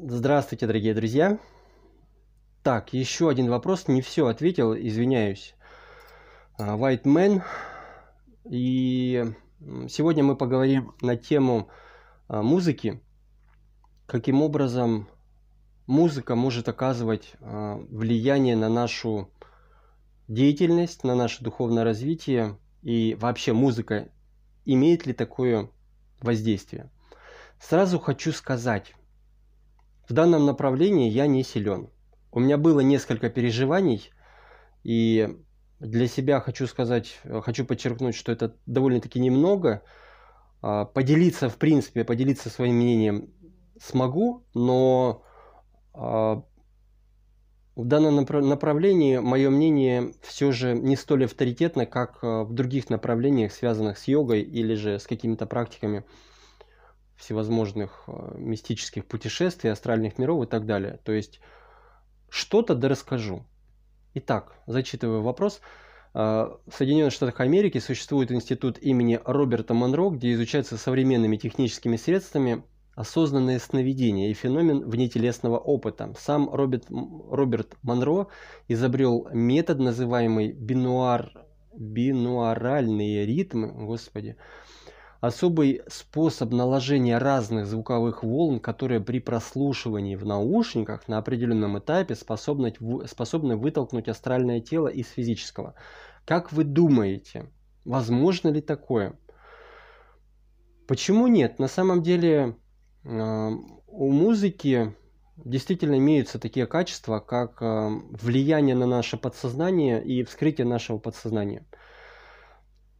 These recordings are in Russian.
Здравствуйте, дорогие друзья. Так, еще один вопрос. Не все ответил, извиняюсь. А, White Man. И сегодня мы поговорим на тему а, музыки. Каким образом музыка может оказывать а, влияние на нашу деятельность, на наше духовное развитие. И вообще музыка имеет ли такое воздействие? Сразу хочу сказать, в данном направлении я не силен. У меня было несколько переживаний, и для себя хочу сказать, хочу подчеркнуть, что это довольно-таки немного. А, поделиться, в принципе, поделиться своим мнением смогу, но а, в данном направлении мое мнение все же не столь авторитетно, как а, в других направлениях, связанных с йогой или же с какими-то практиками всевозможных э, мистических путешествий, астральных миров и так далее. То есть что-то да расскажу. Итак, зачитываю вопрос. Э, в Соединенных Штатах Америки существует институт имени Роберта Монро, где изучаются современными техническими средствами осознанное сновидение и феномен внетелесного опыта. Сам Роберт, Роберт Монро изобрел метод, называемый бинуар, бинуаральные ритмы, господи, особый способ наложения разных звуковых волн, которые при прослушивании в наушниках на определенном этапе способны, способны вытолкнуть астральное тело из физического. Как вы думаете, возможно ли такое? Почему нет? На самом деле э, у музыки действительно имеются такие качества, как э, влияние на наше подсознание и вскрытие нашего подсознания.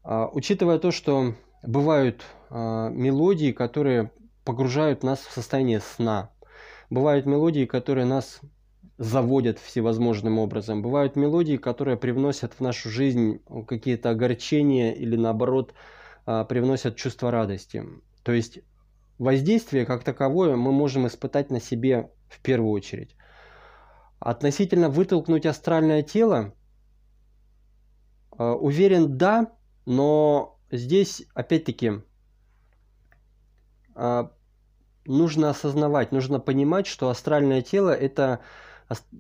А, учитывая то, что бывают э, мелодии, которые погружают нас в состояние сна. Бывают мелодии, которые нас заводят всевозможным образом. Бывают мелодии, которые привносят в нашу жизнь какие-то огорчения или наоборот э, привносят чувство радости. То есть воздействие как таковое мы можем испытать на себе в первую очередь. Относительно вытолкнуть астральное тело, э, уверен, да, но здесь опять-таки а, нужно осознавать, нужно понимать, что астральное тело это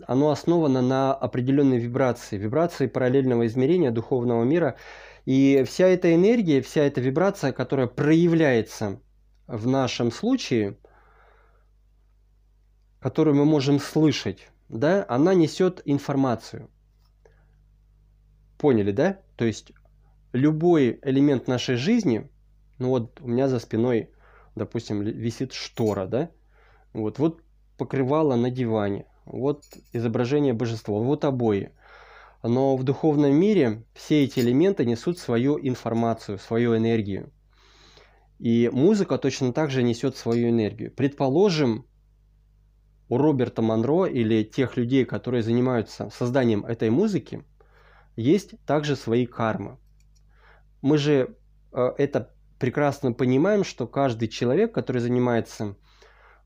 оно основано на определенной вибрации, вибрации параллельного измерения духовного мира. И вся эта энергия, вся эта вибрация, которая проявляется в нашем случае, которую мы можем слышать, да, она несет информацию. Поняли, да? То есть любой элемент нашей жизни, ну вот у меня за спиной, допустим, висит штора, да, вот, вот покрывало на диване, вот изображение божества, вот обои. Но в духовном мире все эти элементы несут свою информацию, свою энергию. И музыка точно так же несет свою энергию. Предположим, у Роберта Монро или тех людей, которые занимаются созданием этой музыки, есть также свои кармы мы же э, это прекрасно понимаем, что каждый человек, который занимается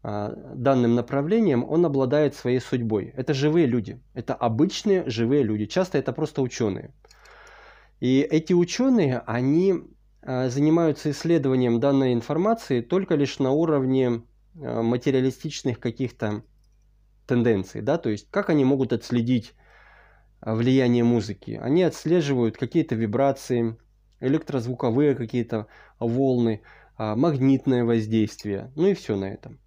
э, данным направлением, он обладает своей судьбой. Это живые люди, это обычные живые люди, часто это просто ученые. И эти ученые, они э, занимаются исследованием данной информации только лишь на уровне материалистичных каких-то тенденций, да, то есть как они могут отследить влияние музыки. Они отслеживают какие-то вибрации, электрозвуковые какие-то волны, а, магнитное воздействие, ну и все на этом.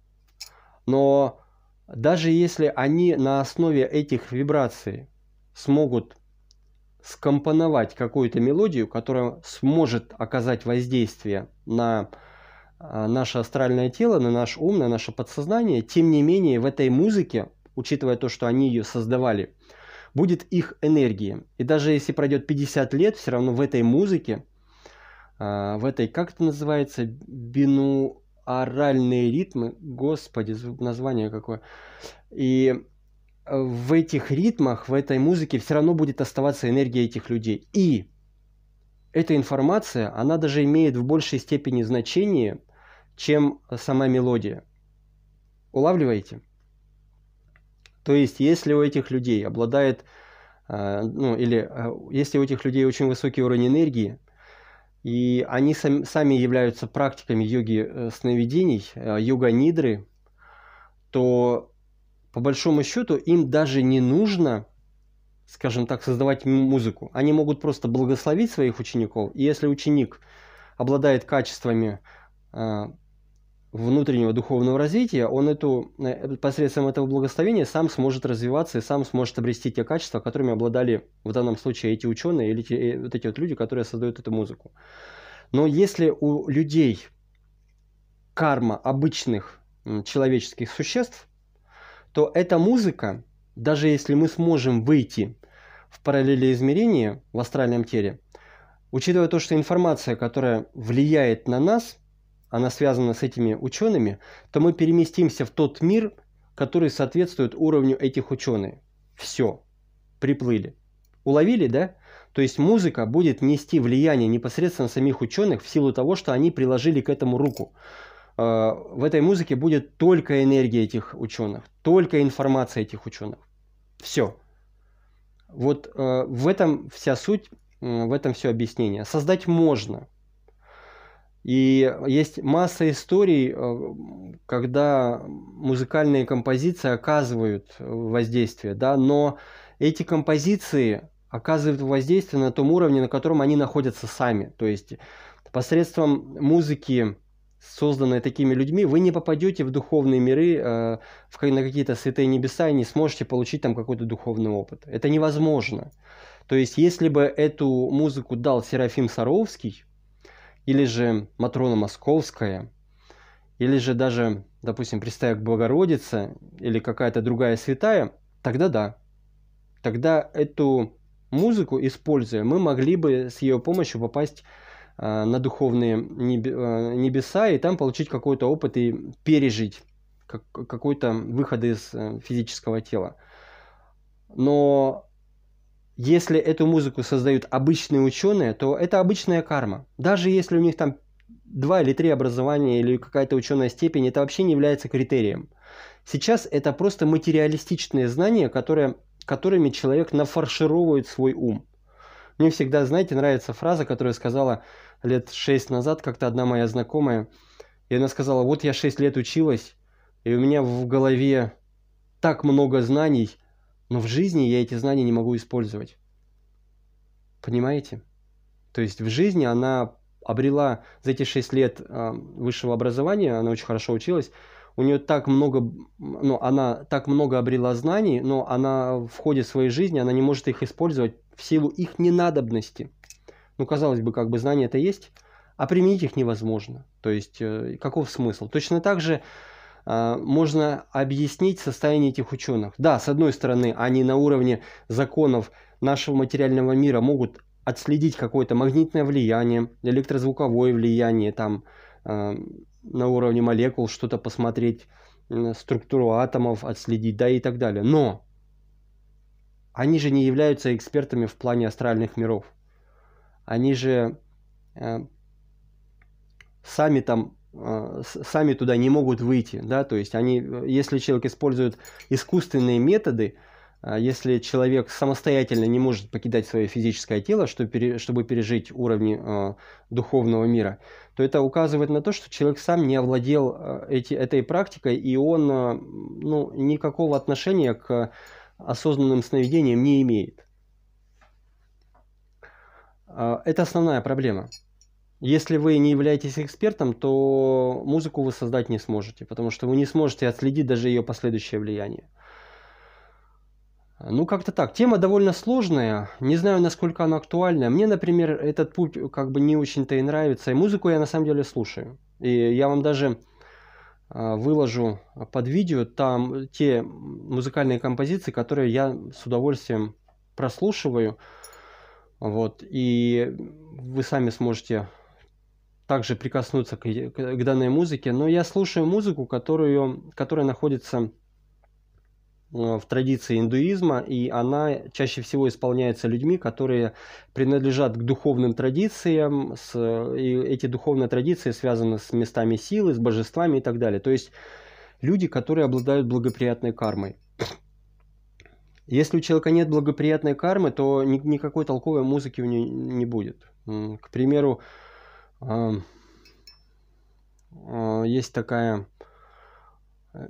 Но даже если они на основе этих вибраций смогут скомпоновать какую-то мелодию, которая сможет оказать воздействие на а, наше астральное тело, на наш ум, на наше подсознание, тем не менее в этой музыке, учитывая то, что они ее создавали будет их энергия. И даже если пройдет 50 лет, все равно в этой музыке, а, в этой, как это называется, бинуаральные ритмы, господи, название какое, и э, в этих ритмах, в этой музыке все равно будет оставаться энергия этих людей. И эта информация, она даже имеет в большей степени значение, чем сама мелодия. Улавливаете? То есть, если у этих людей обладает, э, ну, или э, если у этих людей очень высокий уровень энергии, и они сами, являются практиками йоги э, сновидений, йога нидры, то по большому счету им даже не нужно, скажем так, создавать музыку. Они могут просто благословить своих учеников, и если ученик обладает качествами внутреннего духовного развития, он эту, э, посредством этого благословения сам сможет развиваться и сам сможет обрести те качества, которыми обладали в данном случае эти ученые или те, э, вот эти вот люди, которые создают эту музыку. Но если у людей карма обычных человеческих существ, то эта музыка, даже если мы сможем выйти в параллели измерения в астральном теле, учитывая то, что информация, которая влияет на нас – она связана с этими учеными, то мы переместимся в тот мир, который соответствует уровню этих ученых. Все. Приплыли. Уловили, да? То есть музыка будет нести влияние непосредственно самих ученых в силу того, что они приложили к этому руку. А, в этой музыке будет только энергия этих ученых, только информация этих ученых. Все. Вот э, в этом вся суть, в этом все объяснение. Создать можно – и есть масса историй, э, когда музыкальные композиции оказывают воздействие, да, но эти композиции оказывают воздействие на том уровне, на котором они находятся сами. То есть посредством музыки, созданной такими людьми, вы не попадете в духовные миры, э, на какие-то святые небеса и не сможете получить там какой-то духовный опыт. Это невозможно. То есть, если бы эту музыку дал Серафим Саровский, или же Матрона Московская, или же даже, допустим, представим Богородица или какая-то другая святая, тогда да. Тогда эту музыку, используя, мы могли бы с ее помощью попасть э, на духовные а, небеса и там получить какой-то опыт и пережить как, какой-то выход из э, физического тела. Но если эту музыку создают обычные ученые, то это обычная карма. Даже если у них там два или три образования или какая-то ученая степень, это вообще не является критерием. Сейчас это просто материалистичные знания, которые, которыми человек нафаршировывает свой ум. Мне всегда, знаете, нравится фраза, которую сказала лет шесть назад как-то одна моя знакомая. И она сказала, вот я шесть лет училась, и у меня в голове так много знаний – но в жизни я эти знания не могу использовать. Понимаете? То есть в жизни она обрела за эти 6 лет а, высшего образования, она очень хорошо училась, у нее так много, ну, она так много обрела знаний, но она в ходе своей жизни, она не может их использовать в силу их ненадобности. Ну, казалось бы, как бы знания это есть, а применить их невозможно. То есть, э, каков смысл? Точно так же а, можно объяснить состояние этих ученых. Да, с одной стороны, они на уровне законов нашего материального мира могут отследить какое-то магнитное влияние, электрозвуковое влияние, там э, на уровне молекул что-то посмотреть, э, структуру атомов отследить, да и так далее. Но они же не являются экспертами в плане астральных миров. Они же э, сами там а, сами туда не могут выйти, да, то есть они, э, если человек использует искусственные методы, а, если человек самостоятельно не может покидать свое физическое тело, чтобы пережить уровни а, духовного мира, то это указывает на то, что человек сам не овладел эти, этой практикой, и он ну, никакого отношения к осознанным сновидениям не имеет. Это основная проблема. Если вы не являетесь экспертом, то музыку вы создать не сможете, потому что вы не сможете отследить даже ее последующее влияние. Ну, как-то так. Тема довольно сложная. Не знаю, насколько она актуальна. Мне, например, этот путь как бы не очень-то и нравится. И музыку я на самом деле слушаю. И я вам даже а, выложу под видео там те музыкальные композиции, которые я с удовольствием прослушиваю. Вот. И вы сами сможете также прикоснуться к, к данной музыке, но я слушаю музыку, которую, которая находится э, в традиции индуизма, и она чаще всего исполняется людьми, которые принадлежат к духовным традициям, с, и эти духовные традиции связаны с местами силы, с божествами и так далее. То есть люди, которые обладают благоприятной кармой. Если у человека нет благоприятной кармы, то ни, никакой толковой музыки у него не будет. К примеру, а, есть такая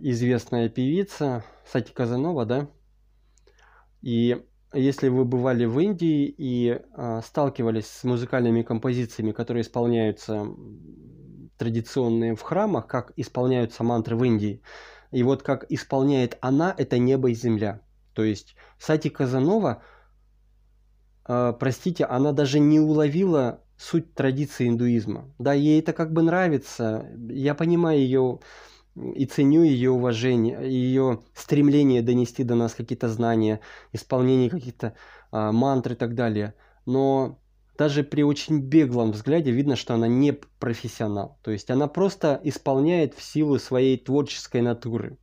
известная певица Сати Казанова, да? И если вы бывали в Индии и э, сталкивались с музыкальными композициями, которые исполняются традиционные в храмах, как исполняются мантры в Индии, и вот как исполняет она, это небо и земля. То есть Сати Казанова, э, простите, она даже не уловила суть традиции индуизма. Да, ей это как бы нравится, я понимаю ее и ценю ее уважение, ее стремление донести до нас какие-то знания, исполнение каких-то а, мантр и так далее. Но даже при очень беглом взгляде видно, что она не профессионал. То есть она просто исполняет в силу своей творческой натуры,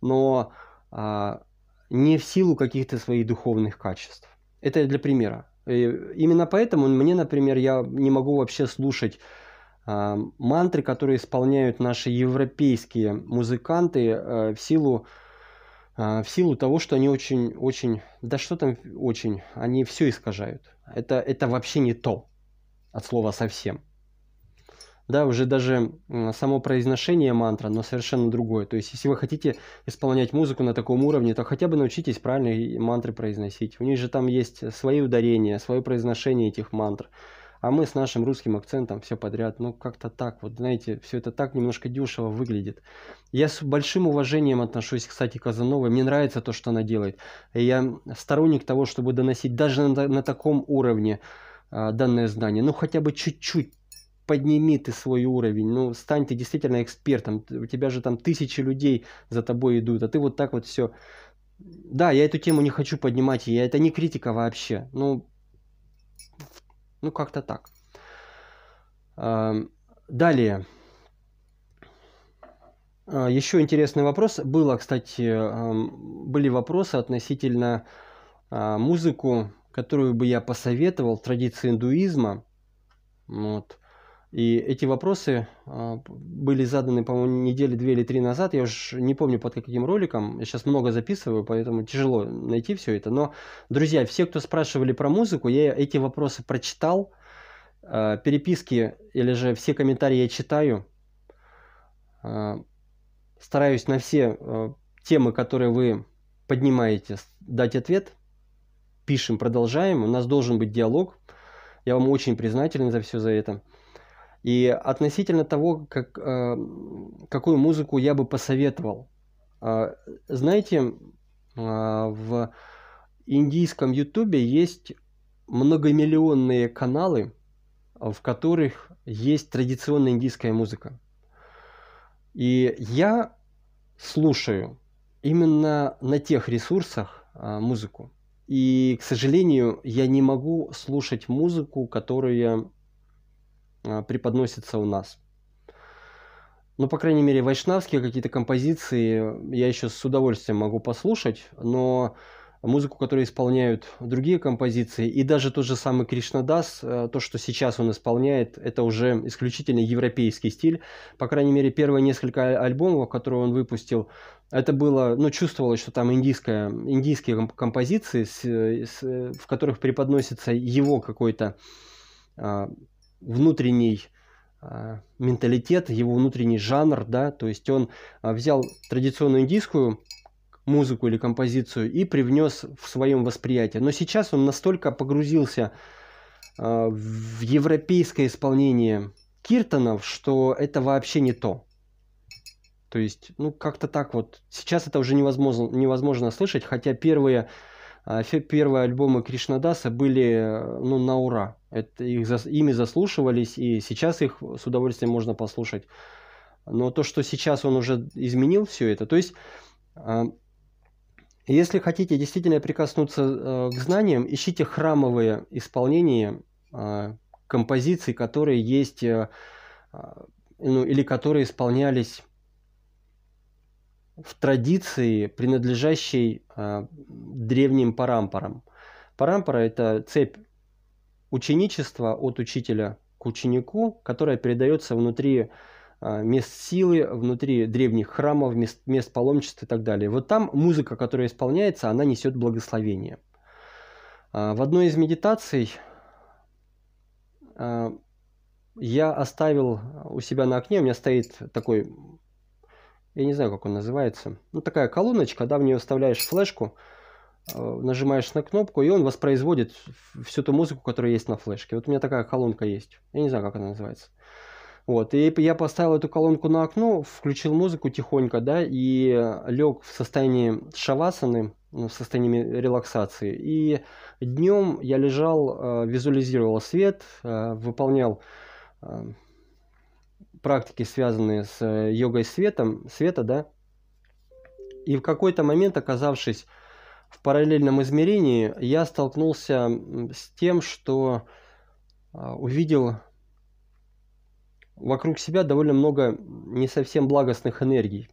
но а, не в силу каких-то своих духовных качеств. Это для примера. И именно поэтому мне, например, я не могу вообще слушать э, мантры, которые исполняют наши европейские музыканты э, в силу а, в силу того, что они очень, очень, да что там очень, они все искажают. Это, это вообще не то, от слова совсем да, уже даже само произношение мантра, но совершенно другое. То есть, если вы хотите исполнять музыку на таком уровне, то хотя бы научитесь правильно мантры произносить. У них же там есть свои ударения, свое произношение этих мантр. А мы с нашим русским акцентом все подряд, ну как-то так, вот знаете, все это так немножко дешево выглядит. Я с большим уважением отношусь, кстати, к Казановой, мне нравится то, что она делает. Я сторонник того, чтобы доносить даже на, на таком уровне а, данное знание, ну хотя бы чуть-чуть подними ты свой уровень, ну, стань ты действительно экспертом, у тебя же там тысячи людей за тобой идут, а ты вот так вот все... Да, я эту тему не хочу поднимать, я это не критика вообще, ну, ну как-то так. Далее. А, Еще интересный вопрос. Было, кстати, были вопросы относительно а, музыку, которую бы я посоветовал, традиции индуизма. Вот. И эти вопросы а, были заданы, по-моему, недели две или три назад. Я уж не помню под каким роликом. Я сейчас много записываю, поэтому тяжело найти все это. Но, друзья, все, кто спрашивали про музыку, я эти вопросы прочитал. А, переписки или же все комментарии я читаю. А, стараюсь на все темы, которые вы поднимаете, дать ответ. Пишем, продолжаем. У нас должен быть диалог. Я вам очень признателен за все за это. И относительно того, как, э, какую музыку я бы посоветовал. Э, знаете, э, в индийском ютубе есть многомиллионные каналы, в которых есть традиционная индийская музыка. И я слушаю именно на тех ресурсах э, музыку. И, к сожалению, я не могу слушать музыку, которую я а, преподносится у нас. Ну, по крайней мере, вайшнавские какие-то композиции я еще с удовольствием могу послушать, но музыку, которую исполняют другие композиции, и даже тот же самый Кришнадас, э, то, что сейчас он исполняет, это уже исключительно европейский стиль. По крайней мере, первые несколько а, альбомов, которые он выпустил, это было, ну, чувствовалось, что там индийская, индийские композиции, с, э, с, э, в которых преподносится его какой-то а, внутренний а, менталитет, его внутренний жанр, да, то есть он а, взял традиционную индийскую музыку или композицию и привнес в своем восприятии. Но сейчас он настолько погрузился а, в европейское исполнение киртонов, что это вообще не то. То есть, ну, как-то так вот. Сейчас это уже невозможно, невозможно слышать, хотя первые все а, первые альбомы Кришнадаса были э, ну, на ура. Это их, ими заслушивались, и сейчас их с удовольствием можно послушать. Но то, что сейчас он уже изменил все это, то есть а, если хотите действительно прикоснуться э, к знаниям, ищите храмовые исполнения а, композиций, которые есть э, ну, или которые исполнялись в традиции, принадлежащей древним парампором. Парампора – это цепь ученичества от учителя к ученику, которая передается внутри а, мест силы, внутри древних храмов, мест, мест паломничества и так далее. Вот там музыка, которая исполняется, она несет благословение. А, в одной из медитаций а, я оставил у себя на окне, у меня стоит такой, я не знаю, как он называется, ну такая колоночка, да, в нее вставляешь флешку, Э, нажимаешь на кнопку, и он воспроизводит всю ту музыку, которая есть на флешке. Вот у меня такая колонка есть. Я не знаю, как она называется. Вот, и я поставил эту колонку на окно, включил музыку тихонько, да, и лег в состоянии шавасаны, ну, в состоянии релаксации. И днем я лежал, э, визуализировал свет, э, выполнял практики, связанные с йогой светом, света, да, и в какой-то момент, оказавшись в параллельном измерении я столкнулся с тем, что а, увидел вокруг себя довольно много не совсем благостных энергий.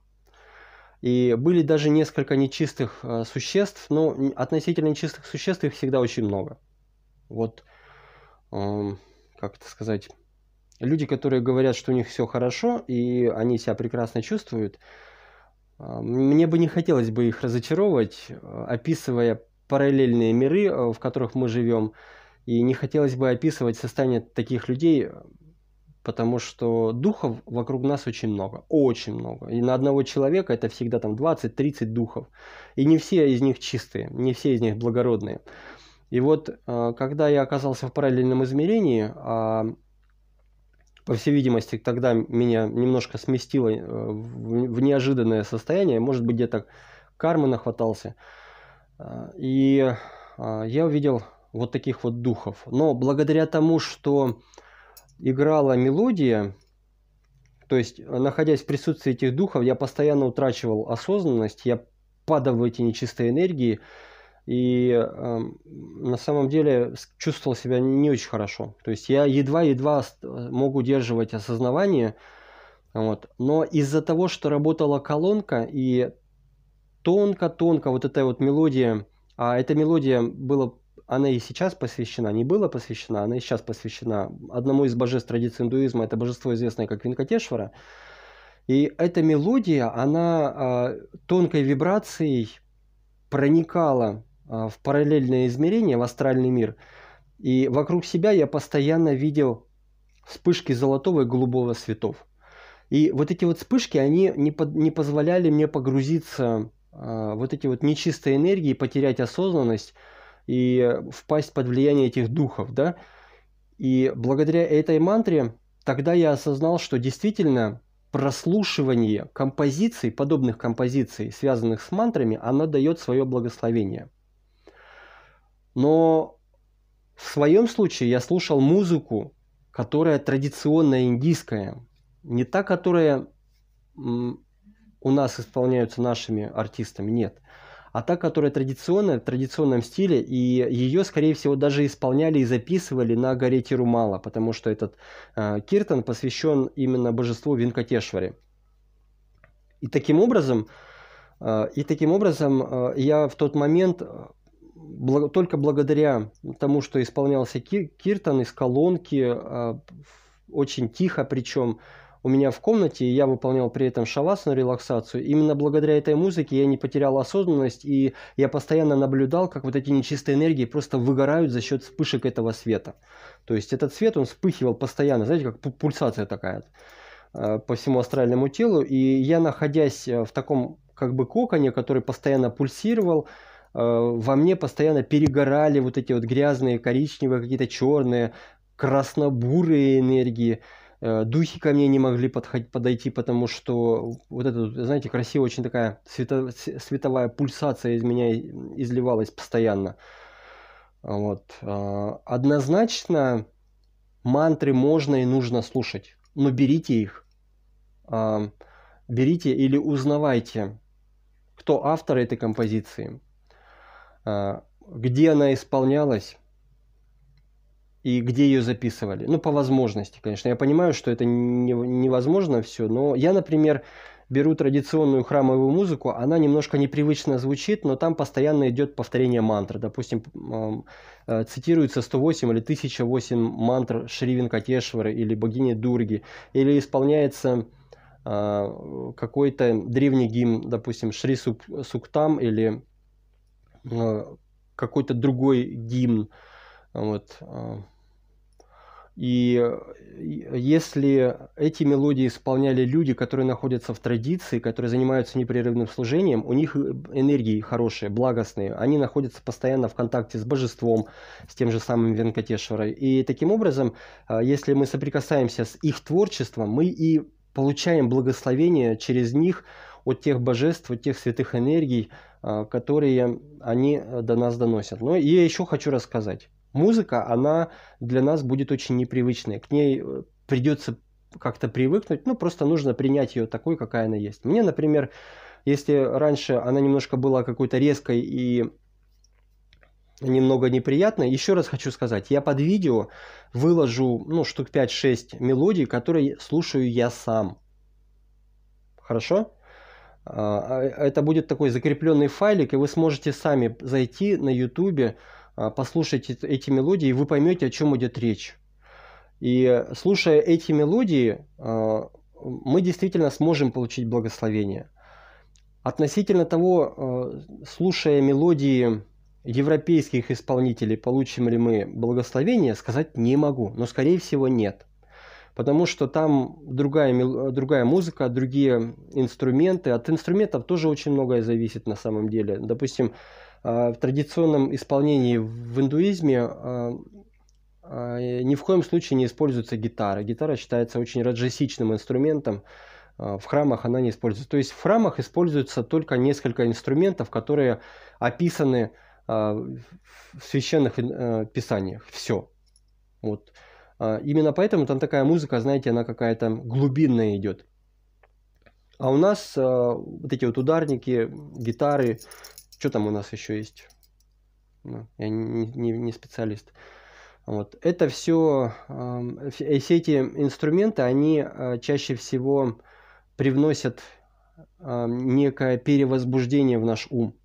И были даже несколько нечистых а, существ, но относительно нечистых существ их всегда очень много. Вот, как это сказать, люди, которые говорят, что у них все хорошо, и они себя прекрасно чувствуют – а, мне бы не хотелось бы их разочаровывать, описывая параллельные миры, э, в которых мы живем, и не хотелось бы описывать состояние таких людей, э, потому что духов вокруг нас очень много, очень много. И на одного человека это всегда там 20-30 духов. И не все из них чистые, не все из них благородные. И вот, э, когда я оказался в параллельном измерении, а, по всей видимости, тогда меня немножко сместило э, в неожиданное состояние. Может быть, где-то кармы нахватался. Э, и э, я увидел вот таких вот духов. Но благодаря тому, что играла мелодия, то есть, находясь в присутствии этих духов, я постоянно утрачивал осознанность, я падал в эти нечистые энергии, и э, на самом деле чувствовал себя не очень хорошо. То есть я едва-едва э, мог удерживать осознавание. Вот. Но из-за того, что работала колонка и тонко-тонко вот эта вот мелодия, а эта мелодия была, она и сейчас посвящена, не была посвящена, она и сейчас посвящена одному из божеств традиции индуизма, это божество, известное как Винкатешвара. И эта мелодия, она э, тонкой вибрацией проникала а, в параллельное измерение, в астральный мир. И вокруг себя я постоянно видел вспышки золотого и голубого светов. И вот эти вот вспышки, они не, под, не позволяли мне погрузиться э, вот эти вот нечистые энергии, потерять осознанность и впасть под влияние этих духов, да. И благодаря этой мантре тогда я осознал, что действительно прослушивание композиций, подобных композиций, связанных с мантрами, оно дает свое благословение – но в своем случае я слушал музыку, которая традиционная индийская, не та, которая у нас исполняются нашими артистами, нет, а та, которая традиционная, в традиционном стиле, и ее, скорее всего, даже исполняли и записывали на горе Тирумала, потому что этот э, киртан посвящен именно божеству Винкатешвари. И таким образом, э, и таким образом э, я в тот момент э, только благодаря тому, что исполнялся кир из колонки, а, очень тихо причем, у меня в комнате, и я выполнял при этом шавасану релаксацию. Именно благодаря этой музыке я не потерял осознанность, и я постоянно наблюдал, как вот эти нечистые энергии просто выгорают за счет вспышек этого света. То есть этот свет, он вспыхивал постоянно, знаете, как пульсация такая а, по всему астральному телу. И я, находясь э, в таком как бы коконе, который постоянно пульсировал, Э, во мне постоянно перегорали вот эти вот грязные, коричневые, какие-то черные, краснобурые энергии. Э, духи ко мне не могли подходить, подойти, потому что вот эта, знаете, красивая очень такая свето, световая пульсация из меня изливалась постоянно. Вот. Э, однозначно мантры можно и нужно слушать, но берите их. Берите или узнавайте, кто автор этой композиции, Э, где она исполнялась и где ее записывали. Ну, по возможности, конечно. Я понимаю, что это невозможно все, но я, например, беру традиционную храмовую музыку, она немножко непривычно звучит, но там постоянно идет повторение э, мантр. Допустим, цитируется 108 или 1008 мантр Шри Винкатешвары или богини Дурги, или исполняется э, какой-то древний гимн, допустим, Шри Суктам или Э, какой-то другой гимн. Вот. Э. И э, если эти мелодии исполняли люди, которые находятся в традиции, которые занимаются непрерывным служением, у них энергии хорошие, благостные, они находятся постоянно в контакте с божеством, с тем же самым Венкатешварой. И таким образом, если мы соприкасаемся с их творчеством, мы и получаем благословение через них – от тех божеств, от тех святых энергий, а, которые они э, до нас доносят. Но ну, я еще хочу рассказать. Музыка, она для нас будет очень непривычной. К ней э, придется как-то привыкнуть, ну просто нужно принять ее такой, какая она есть. Мне, например, если раньше она немножко была какой-то резкой и немного неприятно. Еще раз хочу сказать, я под видео выложу ну, штук 5-6 мелодий, которые слушаю я сам. Хорошо? А, а, это будет такой закрепленный файлик, и вы сможете сами зайти на YouTube, а, послушать эти мелодии, и вы поймете, о чем идет речь. И слушая эти мелодии, мы действительно сможем получить благословение. Относительно того, слушая мелодии европейских исполнителей, получим ли мы благословение, сказать не могу, но скорее всего нет – потому что там другая, другая музыка, другие инструменты. От инструментов тоже очень многое зависит на самом деле. Допустим, а, в традиционном исполнении в индуизме а, а, ни в коем случае не используется гитара. Гитара считается очень раджасичным инструментом. В храмах она не используется. То есть в храмах используются только несколько инструментов, которые описаны в священных э, писаниях. Все. Вот. А, именно поэтому там такая музыка, знаете, она какая-то глубинная идет. А у нас э, вот эти вот ударники, гитары, что там у нас еще есть? Ну, я не, не, не специалист. Вот. Это все, э, все эти инструменты, они э, чаще всего привносят э, некое перевозбуждение в наш ум.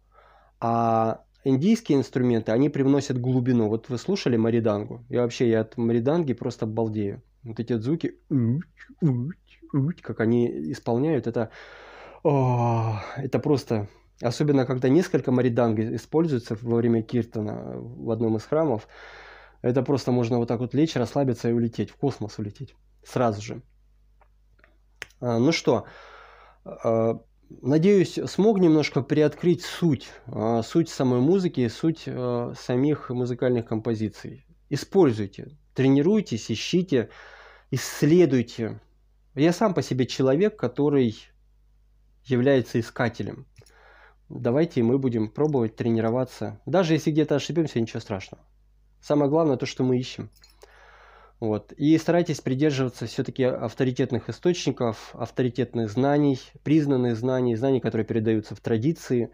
А индийские инструменты, они привносят глубину. Вот вы слушали маридангу? Я вообще я от мариданги просто балдею. Вот эти вот звуки, как они исполняют, это, о, а, это просто... Особенно, когда несколько мариданг используется во время киртана в одном из храмов, это просто можно вот так вот лечь, расслабиться и улететь, в космос улететь сразу же. А, ну что, а, Надеюсь, смог немножко приоткрыть суть, а, суть самой музыки, суть а, самих музыкальных композиций. Используйте, тренируйтесь, ищите, исследуйте. Я сам по себе человек, который является искателем. Давайте мы будем пробовать тренироваться. Даже если где-то ошибемся, ничего страшного. Самое главное то, что мы ищем. Вот. И старайтесь придерживаться все-таки авторитетных источников, авторитетных знаний, признанных знаний, знаний, которые передаются в традиции.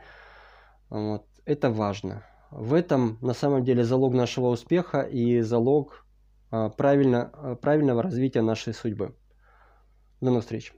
Вот. Это важно. В этом на самом деле залог нашего успеха и залог а, правильно, а, правильного развития нашей судьбы. До новых встреч!